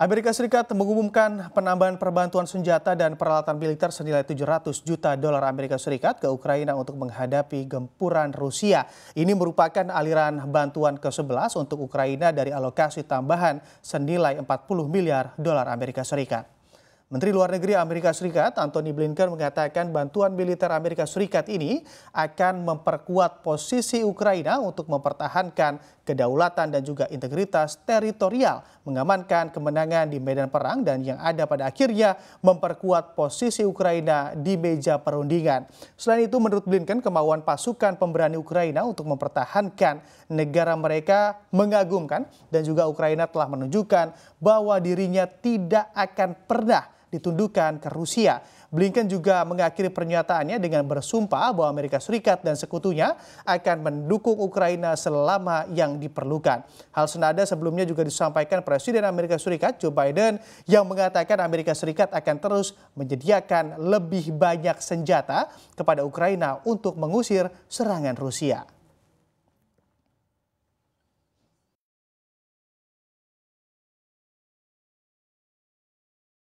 Amerika Serikat mengumumkan penambahan perbantuan senjata dan peralatan militer senilai 700 juta dolar Amerika Serikat ke Ukraina untuk menghadapi gempuran Rusia. Ini merupakan aliran bantuan ke-11 untuk Ukraina dari alokasi tambahan senilai 40 miliar dolar Amerika Serikat. Menteri Luar Negeri Amerika Serikat Antony Blinken mengatakan bantuan militer Amerika Serikat ini akan memperkuat posisi Ukraina untuk mempertahankan kedaulatan dan juga integritas teritorial, mengamankan kemenangan di medan perang dan yang ada pada akhirnya memperkuat posisi Ukraina di meja perundingan. Selain itu menurut Blinken kemauan pasukan pemberani Ukraina untuk mempertahankan negara mereka mengagumkan dan juga Ukraina telah menunjukkan bahwa dirinya tidak akan pernah ditundukkan ke Rusia. Blinken juga mengakhiri pernyataannya dengan bersumpah bahwa Amerika Serikat dan sekutunya akan mendukung Ukraina selama yang diperlukan. Hal senada sebelumnya juga disampaikan Presiden Amerika Serikat Joe Biden yang mengatakan Amerika Serikat akan terus menyediakan lebih banyak senjata kepada Ukraina untuk mengusir serangan Rusia.